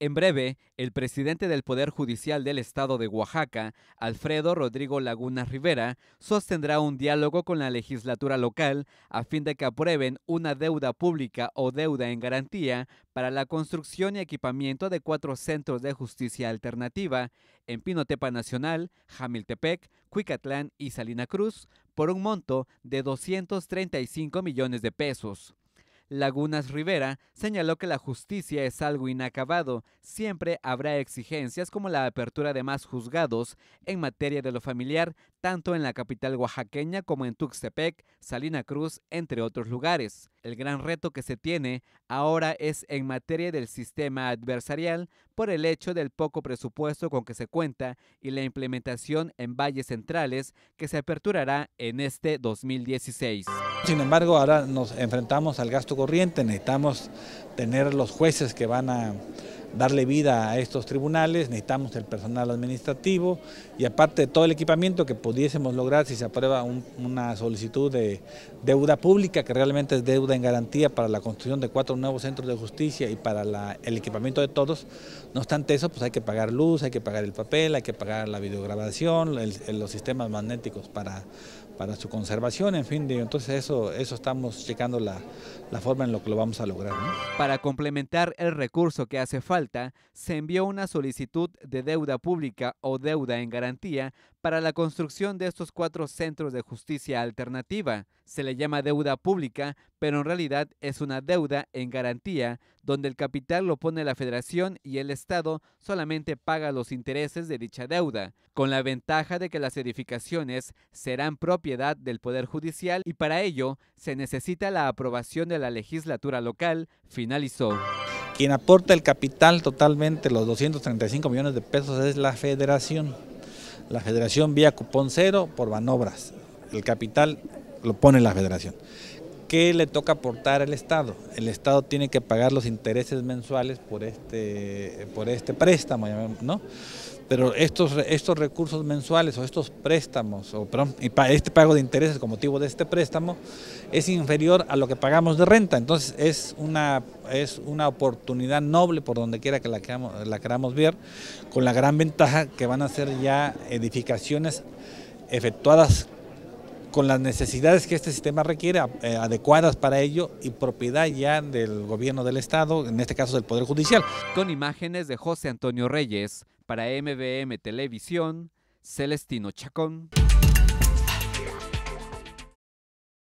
En breve, el presidente del Poder Judicial del Estado de Oaxaca, Alfredo Rodrigo Laguna Rivera, sostendrá un diálogo con la legislatura local a fin de que aprueben una deuda pública o deuda en garantía para la construcción y equipamiento de cuatro centros de justicia alternativa en Pinotepa Nacional, Jamiltepec, Cuicatlán y Salina Cruz por un monto de 235 millones de pesos. Lagunas Rivera señaló que la justicia es algo inacabado, siempre habrá exigencias como la apertura de más juzgados en materia de lo familiar, tanto en la capital oaxaqueña como en Tuxtepec, Salina Cruz, entre otros lugares. El gran reto que se tiene ahora es en materia del sistema adversarial por el hecho del poco presupuesto con que se cuenta y la implementación en valles centrales que se aperturará en este 2016. Sin embargo, ahora nos enfrentamos al gasto corriente, necesitamos tener los jueces que van a darle vida a estos tribunales, necesitamos el personal administrativo y aparte todo el equipamiento que pudiésemos lograr si se aprueba una solicitud de deuda pública, que realmente es deuda en garantía para la construcción de cuatro nuevos centros de justicia y para el equipamiento de todos. No obstante eso, pues hay que pagar luz, hay que pagar el papel, hay que pagar la videograbación, los sistemas magnéticos para, para su conservación, en fin, de, entonces eso, eso estamos checando la, forma en lo que lo vamos a lograr. Para complementar el recurso que hace falta, se envió una solicitud de deuda pública o deuda en garantía para la construcción de estos cuatro centros de justicia alternativa. Se le llama deuda pública, pero en realidad es una deuda en garantía, donde el capital lo pone la federación y el Estado solamente paga los intereses de dicha deuda, con la ventaja de que las edificaciones serán propiedad del Poder Judicial y para ello se necesita la aprobación de la legislatura local, finalizó. Quien aporta el capital totalmente, los 235 millones de pesos, es la federación. La federación vía cupón cero por manobras. El capital lo pone la federación. ¿Qué le toca aportar al Estado? El Estado tiene que pagar los intereses mensuales por este, por este préstamo, ¿no? Pero estos, estos recursos mensuales o estos préstamos, o perdón, este pago de intereses con motivo de este préstamo es inferior a lo que pagamos de renta. Entonces es una, es una oportunidad noble por donde quiera que la la queramos ver, con la gran ventaja que van a ser ya edificaciones efectuadas con las necesidades que este sistema requiere, eh, adecuadas para ello y propiedad ya del gobierno del Estado, en este caso del Poder Judicial. Con imágenes de José Antonio Reyes, para MBM Televisión, Celestino Chacón.